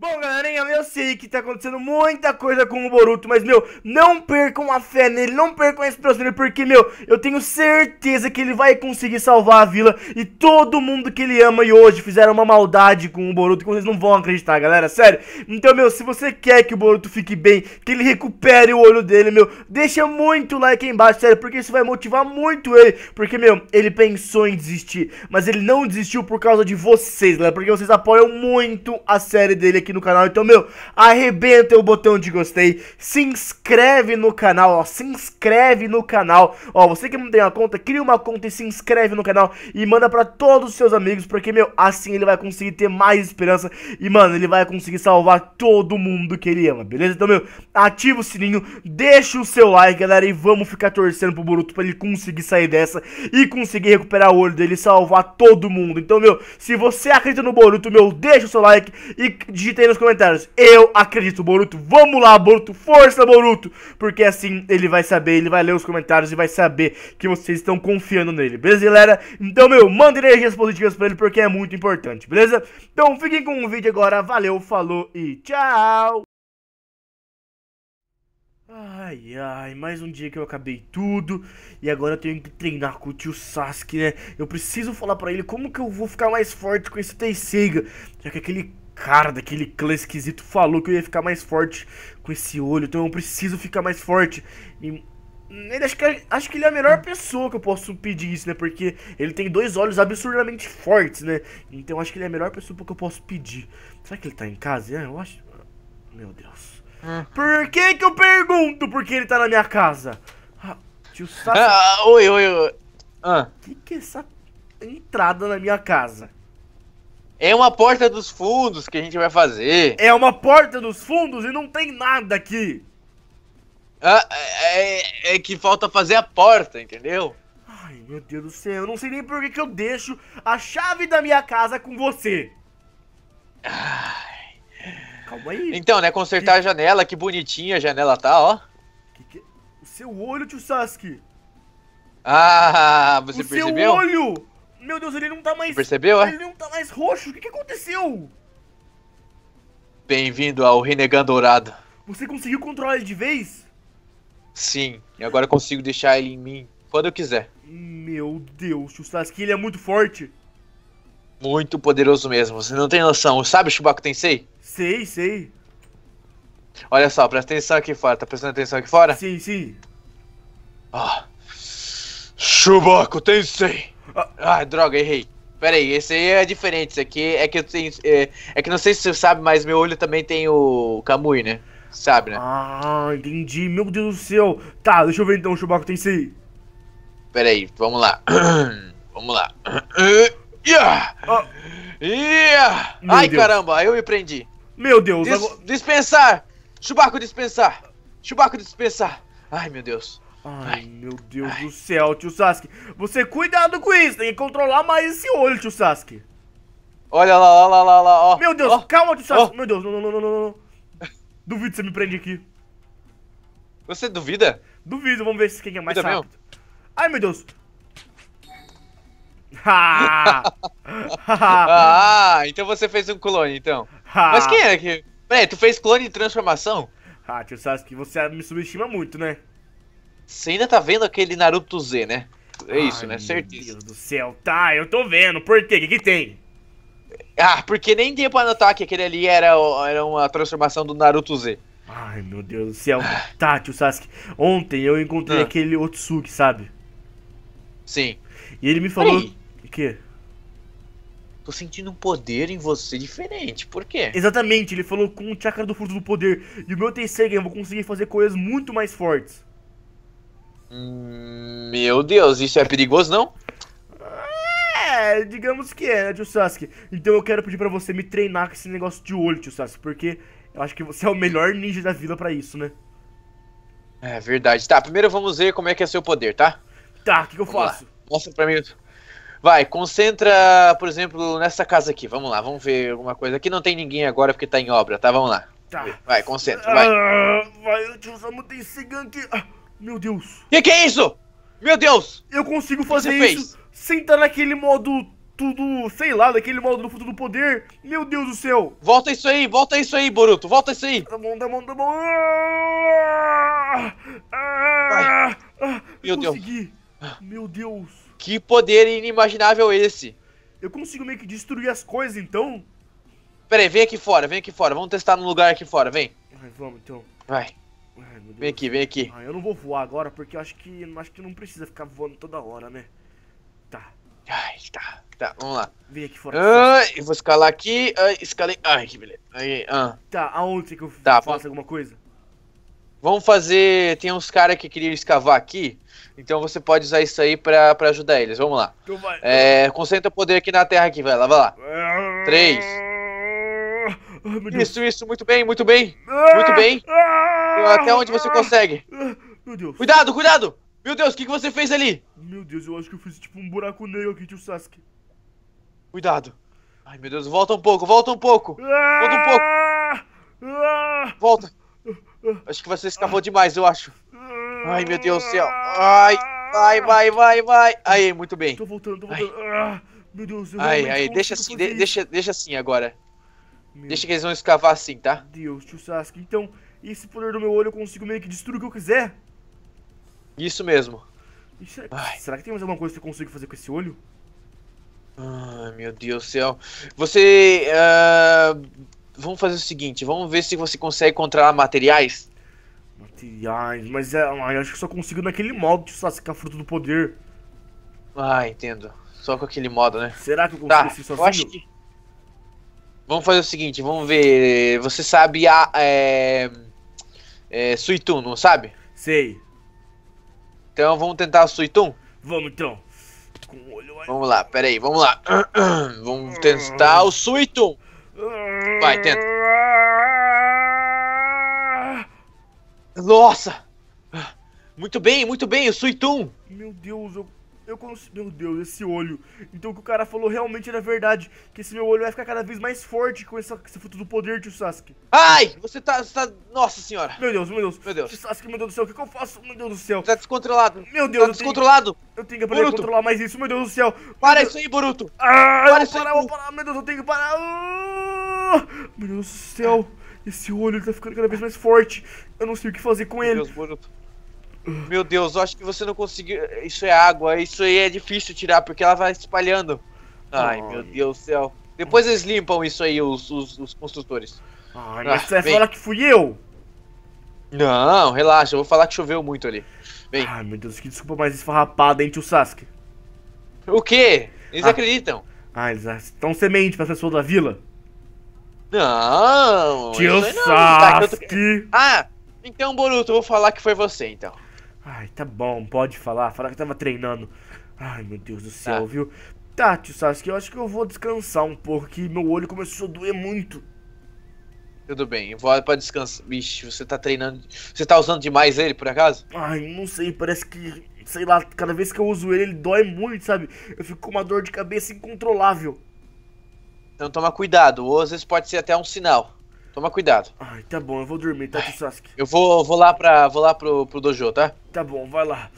Bom, galerinha, eu sei que tá acontecendo muita coisa com o Boruto, mas, meu, não percam a fé nele, não percam a esperança nele, porque, meu, eu tenho certeza que ele vai conseguir salvar a vila e todo mundo que ele ama e hoje fizeram uma maldade com o Boruto, que vocês não vão acreditar, galera, sério. Então, meu, se você quer que o Boruto fique bem, que ele recupere o olho dele, meu, deixa muito like aí embaixo, sério, porque isso vai motivar muito ele, porque, meu, ele pensou em desistir, mas ele não desistiu por causa de vocês, galera, porque vocês apoiam muito a série dele aqui aqui no canal. Então, meu, arrebenta o botão de gostei, se inscreve no canal, ó, se inscreve no canal. Ó, você que não tem uma conta, cria uma conta e se inscreve no canal e manda para todos os seus amigos, porque, meu, assim ele vai conseguir ter mais esperança e, mano, ele vai conseguir salvar todo mundo que ele ama, beleza? Então, meu, ativa o sininho, deixa o seu like, galera, e vamos ficar torcendo pro Boruto pra ele conseguir sair dessa e conseguir recuperar o olho dele e salvar todo mundo. Então, meu, se você acredita no Boruto, meu, deixa o seu like e digita nos comentários. Eu acredito, Boruto. Vamos lá, Boruto. Força, Boruto. Porque assim ele vai saber, ele vai ler os comentários e vai saber que vocês estão confiando nele. Beleza, galera? Então, meu, mandem energias positivas pra ele porque é muito importante, beleza? Então, fiquem com o vídeo agora. Valeu, falou e tchau! Ai, ai, mais um dia que eu acabei tudo e agora eu tenho que treinar com o tio Sasuke, né? Eu preciso falar pra ele como que eu vou ficar mais forte com esse Tenseiga, já que aquele cara daquele clã esquisito falou que eu ia ficar mais forte com esse olho, então eu preciso ficar mais forte. E ele acho que, é, acho que ele é a melhor pessoa que eu posso pedir isso, né? Porque ele tem dois olhos absurdamente fortes, né? Então acho que ele é a melhor pessoa que eu posso pedir. Será que ele tá em casa? É, eu acho. Meu Deus. É. Por que que eu pergunto por que ele tá na minha casa? Ah, tio Sassi... Ah, oi, oi, oi. Ah. Que que é essa entrada na minha casa? É uma porta dos fundos que a gente vai fazer. É uma porta dos fundos e não tem nada aqui. Ah, é, é, é, que falta fazer a porta, entendeu? Ai, meu Deus do céu, eu não sei nem por que, que eu deixo a chave da minha casa com você. Ai. Calma aí. Então, né, consertar que... a janela, que bonitinha a janela tá, ó. Que que... O seu olho, tio Sasuke. Ah, você o percebeu? O seu olho! Meu Deus, ele não tá mais. Percebeu, é? Ele não tá mais roxo. O que, que aconteceu? Bem-vindo ao Renegando Dourado. Você conseguiu controlar ele de vez? Sim, e agora eu consigo deixar ele em mim quando eu quiser. Meu Deus, o Sasuke ele é muito forte. Muito poderoso mesmo, você não tem noção. Sabe o Chewbacca Tensei? Sei, sei. Olha só, presta atenção aqui fora. Tá prestando atenção aqui fora? Sim, sim. Ah. Chewbacca Tensei. Ah, droga, errei. Pera aí, esse aí é diferente. Esse aqui é que eu tenho. É, é que não sei se você sabe, mas meu olho também tem o Kamui, né? Sabe, né? Ah, entendi. Meu Deus do céu. Tá, deixa eu ver então, Chewbacca aí. Pera aí, vamos lá. vamos lá. yeah! Ah. Yeah! Ai, Deus. caramba, eu me prendi. Meu Deus, agora... Dispensar! Chubaco dispensar! Chubaco dispensar! Ai, meu Deus. Ai, meu Deus Ai. do céu, tio Sasuke. Você cuidado com isso, tem que controlar mais esse olho, tio Sasuke. Olha lá, olha lá, olha lá, ó. Meu Deus, oh. calma, tio Sasuke. Oh. Meu Deus, não, não, não, não, não. Duvido que você me prende aqui. Você duvida? Duvido, vamos ver quem é mais Duvido rápido. Mesmo? Ai, meu Deus. Ah. ah, então você fez um clone, então. Ah. Mas quem é que... Peraí, tu fez clone de transformação? Ah, tio Sasuke, você me subestima muito, né? Você ainda tá vendo aquele Naruto Z, né? É isso, né? Ai, né? Certeza. Meu Deus do céu. Tá, eu tô vendo. Por quê? O que, que tem? Ah, porque nem deu pra notar que aquele ali era, era uma transformação do Naruto Z. Ai, meu Deus do céu. Ah. Tá, tio Sasuke. Ontem eu encontrei ah. aquele Otsuki, sabe? Sim. E ele me falou. O quê? Tô sentindo um poder em você diferente. Por quê? Exatamente, ele falou com o chakra do furto do poder. E o meu Tenseigen, eu vou conseguir fazer coisas muito mais fortes. Meu Deus, isso é perigoso não? É, digamos que é, né, tio Sasuke. Então eu quero pedir para você me treinar com esse negócio de olho, tio Sasuke, porque eu acho que você é o melhor ninja da vila para isso, né? É verdade. Tá, primeiro vamos ver como é que é seu poder, tá? Tá, o que, que, eu faço? Lá. Mostra pra mim. Vai, concentra, por exemplo, nessa casa aqui. Vamos lá, vamos ver alguma coisa. Aqui não tem ninguém agora porque tá em obra, tá? Vamos lá. Tá. Vai, concentra, vai. Ah, vai, tio te tem muito esse gank. Ah. Meu Deus. Que que é isso? Meu Deus! Eu consigo fazer isso fez? sem estar naquele modo tudo, sei lá, naquele modo do futuro do poder. Meu Deus do céu. Volta isso aí, volta isso aí, Boruto, volta isso aí. Tá bom, tá bom, tá bom. Ah, ah, ah Meu consegui. Deus. Meu Deus. Que poder inimaginável esse. Eu consigo meio que destruir as coisas, então? Pera aí, vem aqui fora, vem aqui fora. Vamos testar no lugar aqui fora, vem. vamos, então. Vai. Ai, vem aqui, vem aqui. Ah, eu não vou voar agora porque eu acho que acho que não precisa ficar voando toda hora, né? Tá. Ai, tá, tá, vamos lá. Vem aqui fora. Ah, eu vou escalar aqui, ah, escalei. Ai, que beleza. Aí, ah. Tá, aonde que eu tá, faço alguma coisa? Vamos fazer. Tem uns caras que queriam escavar aqui. Então você pode usar isso aí pra, pra ajudar eles. Vamos lá. Então vai, é, concentra o poder aqui na terra aqui, vai lá, vai lá. Três. Ah, isso, isso, muito bem, muito bem. muito bem. Ah, até onde você consegue? Meu Deus. Cuidado, cuidado! Meu Deus, o que, que você fez ali? Meu Deus, eu acho que eu fiz tipo um buraco negro aqui, tio Sasuke. Cuidado. Ai, meu Deus, volta um pouco, volta um pouco. Volta um pouco. Volta. Acho que você escapou demais, eu acho. Ai, meu Deus do céu. Ai, vai, vai, vai, vai. Aí, muito bem. Tô voltando, tô voltando. Ah, meu Deus, eu Ai, aí, deixa assim, de, deixa, deixa assim agora. Meu deixa que eles vão escavar assim, tá? Deus, tio Sasuke. Então, e esse poder do meu olho eu consigo meio que destruir o que eu quiser. Isso mesmo. Será que, será, que tem mais alguma coisa que eu consigo fazer com esse olho? Ai, meu Deus do céu. Você. Uh, vamos fazer o seguinte: vamos ver se você consegue encontrar materiais. Materiais, mas é, eu acho que só consigo naquele modo de sacar fruto do poder. Ah, entendo. Só com aquele modo, né? Será que eu tá, consigo tá, assim sozinho? Eu acho que... Vamos fazer o seguinte: vamos ver. Você sabe a. É é, Suitun, não sabe? Sei. Então vamos tentar o Suitun? Vamos então. Vamos lá, peraí, vamos lá. vamos tentar o Suitun. Vai, tenta. Nossa! Muito bem, muito bem, o Suitun. Meu Deus, eu eu consigo. Meu Deus, esse olho. Então o que o cara falou realmente era verdade. Que esse meu olho vai ficar cada vez mais forte com essa, esse fruto do poder, tio Sasuke. Ai! Você tá, você tá. Nossa senhora! Meu Deus, meu Deus. Meu Deus. Tio Sasuke, meu Deus do céu, o que, que eu faço? Meu Deus do céu. Tá descontrolado. Meu Deus, tá eu descontrolado. Tenho... Eu tenho que aprender a controlar mais isso, meu Deus do céu. Para isso aí, Boruto. Ah, para eu vou parar, aí, vou parar. Meu Deus, eu tenho que parar. Ah, meu Deus do céu. Esse olho tá ficando cada vez mais forte. Eu não sei o que fazer com meu ele. Deus, Boruto. Meu Deus, eu acho que você não conseguiu. Isso é água, isso aí é difícil tirar, porque ela vai espalhando. Ai, Ai. meu Deus do céu. Depois eles limpam isso aí, os, os, os construtores. Ai, ah, você vem. fala que fui eu! Não, relaxa, eu vou falar que choveu muito ali. Vem. Ai, meu Deus, que desculpa mais esfarrapada, hein, tio Sasuke. O quê? Eles ah. acreditam. Ah, eles estão semente para pessoa da vila. Não! Tio não, tá, Sasuke! Tá, tô... Ah, então, Boruto, eu vou falar que foi você, então. Ai, tá bom, pode falar. Falar que tava treinando. Ai, meu Deus do céu, tá. viu? Tá, tio Sasuke, eu acho que eu vou descansar um pouco, que meu olho começou a doer muito. Tudo bem, vou para descansar. Vixe, você tá treinando. Você tá usando demais ele, por acaso? Ai, não sei, parece que. Sei lá, cada vez que eu uso ele, ele dói muito, sabe? Eu fico com uma dor de cabeça incontrolável. Então toma cuidado, ou às vezes pode ser até um sinal. Toma cuidado. Ai, tá bom, eu vou dormir, tá, Sasuke? Eu vou, vou lá pra. vou lá pro, pro dojo, tá? Tá bom, vai lá.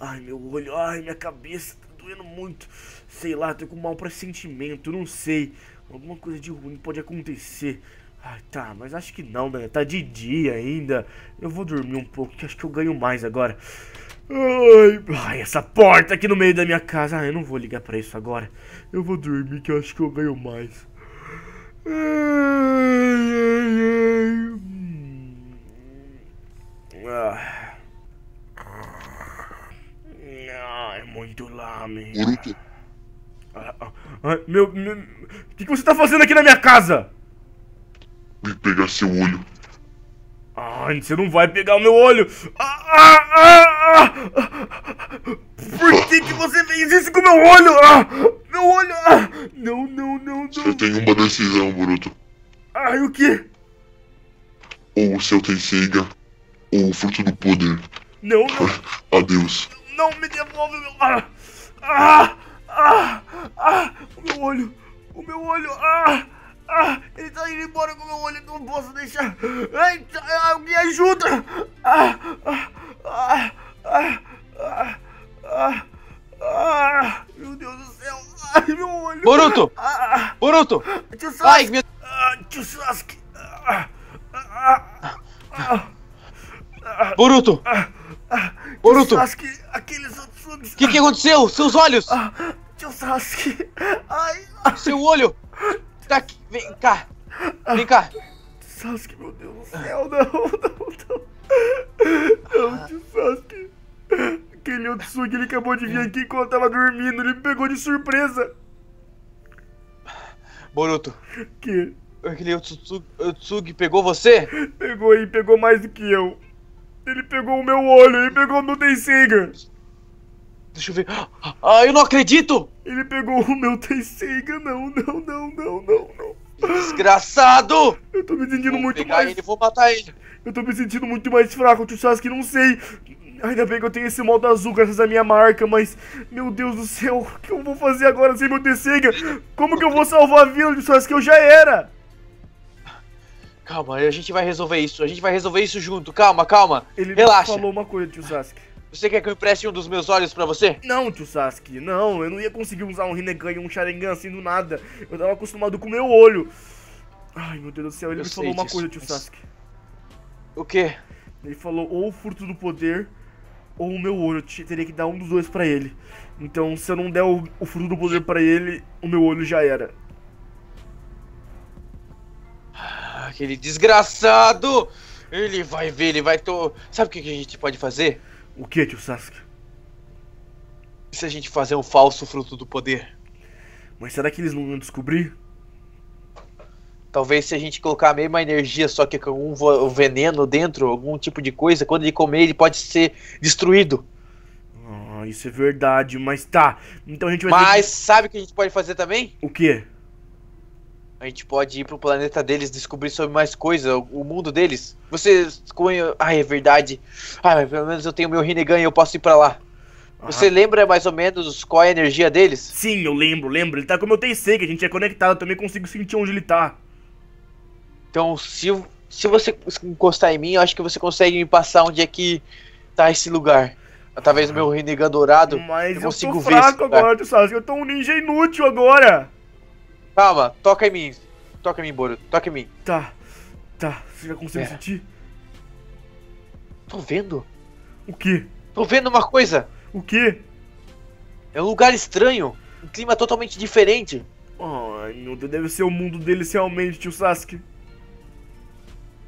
Ai, meu olho, ai, minha cabeça tá doendo muito. Sei lá, tô com mau pressentimento, não sei. Alguma coisa de ruim pode acontecer. Ai, tá, mas acho que não, né? Tá de dia ainda. Eu vou dormir um pouco, que acho que eu ganho mais agora. Ai, ai, essa porta aqui no meio da minha casa. Ai, eu não vou ligar pra isso agora. Eu vou dormir, que eu acho que eu ganho mais. Ai, ai. Amém. Por ah, ah, meu, O que, que você tá fazendo aqui na minha casa? Vim pegar seu olho. Ai, você não vai pegar o meu olho! Ah, Por que, que você fez isso com meu olho? meu olho! não, não, não, não. Você tem uma decisão, Bruto. Ai, o quê? Ou o céu tem cega, ou o fruto do poder. Não, não. Adeus. Não, me devolve meu. Ah! Ah! Ah! O meu olho! O meu olho! Ah! Ah! Ele tá indo embora com o meu olho, não posso deixar! Eita! Alguém ajuda! Ah! Ah! Ah! Ah! Ah! ah. ah. Meu Deus do céu! Ai, meu olho! Boruto! Ah. ah. Boruto! Tio Sasuke! Ai, meu... ah, tio Sasuke! Ah, ah. Ah. Ah. Boruto! Ah. Ah. Boruto! Tio Sasuke! O que, que aconteceu? Seus olhos! Ah, tio Sasuke! Ai, Seu olho! Tá aqui. Vem cá! Vem cá! Sasuke, meu Deus do céu, não, não, não! Não, ah. tio Sasuke! Aquele Utsugi, ele acabou de vir hum. aqui enquanto eu tava dormindo, ele me pegou de surpresa! Boruto! Que? Aquele Utsugi, pegou você? Pegou e pegou mais do que eu! Ele pegou o meu olho, ele pegou o meu Tensinga! Deixa eu ver. Ah, eu não acredito! Ele pegou o meu Tenseiga, não, não, não, não, não, não. Desgraçado! Eu tô me sentindo vou muito pegar mais. Ele, vou matar ele. Eu tô me sentindo muito mais fraco, tio Sasuke, não sei. Ainda bem que eu tenho esse modo azul graças à minha marca, mas... Meu Deus do céu, o que eu vou fazer agora sem meu Tenseiga? Como que eu vou salvar a vila, tio Sasuke? Eu já era! Calma, a gente vai resolver isso. A gente vai resolver isso junto. Calma, calma. Ele Relaxa. falou uma coisa, tio Sasuke. Você quer que eu empreste um dos meus olhos para você? Não, tio Sasuke, não. Eu não ia conseguir usar um Rinnegan e um Sharingan assim do nada. Eu tava acostumado com o meu olho. Ai, meu Deus do céu, ele eu me falou disso, uma coisa, tio mas... Sasuke. O quê? Ele falou ou o furto do poder ou o meu olho. Eu teria que dar um dos dois para ele. Então, se eu não der o, o furto do poder para ele, o meu olho já era. Aquele desgraçado! Ele vai ver, ele vai... To... Sabe o que a gente pode fazer? O que, tio Sasuke? E se a gente fazer um falso fruto do poder? Mas será que eles não vão descobrir? Talvez se a gente colocar a mesma energia, só que com algum veneno dentro, algum tipo de coisa, quando ele comer, ele pode ser destruído. Ah, isso é verdade, mas tá. Então a gente vai. Mas ter... sabe o que a gente pode fazer também? O quê? A gente pode ir pro planeta deles, descobrir sobre mais coisa, o mundo deles. Vocês conhecem. Ai, é verdade. Ai, pelo menos eu tenho meu Rinnegan e eu posso ir para lá. Você lembra mais ou menos qual é a energia deles? Sim, eu lembro, lembro. Ele tá como eu tenho sei, que a gente é conectado, eu também consigo sentir onde ele tá. Então, se, se você encostar em mim, eu acho que você consegue me passar onde é que tá esse lugar. Talvez o uhum. meu Rinnegan dourado. Mas eu, eu tô fraco agora, tu sabe? Eu tô um ninja inútil agora. Calma, toca em mim. Toca em mim, Boruto. Toca em mim. Tá. Tá. Você já consegue é. sentir? Tô vendo. O quê? Tô vendo uma coisa. O quê? É um lugar estranho. Um clima totalmente diferente. Ai, meu Deus, deve ser o mundo deles realmente, tio Sasuke.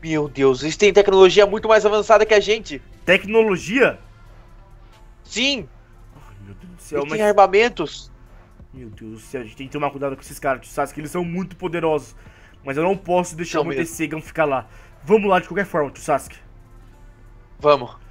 Meu Deus, eles têm tecnologia muito mais avançada que a gente. Tecnologia? Sim. Ai, meu Deus do céu, eles mas... têm armamentos. Meu Deus do céu, a gente tem que tomar cuidado com esses caras do Sasuke, eles são muito poderosos. Mas eu não posso deixar o o Motessegan ficar lá. Vamos lá de qualquer forma, Sasuke. Vamos.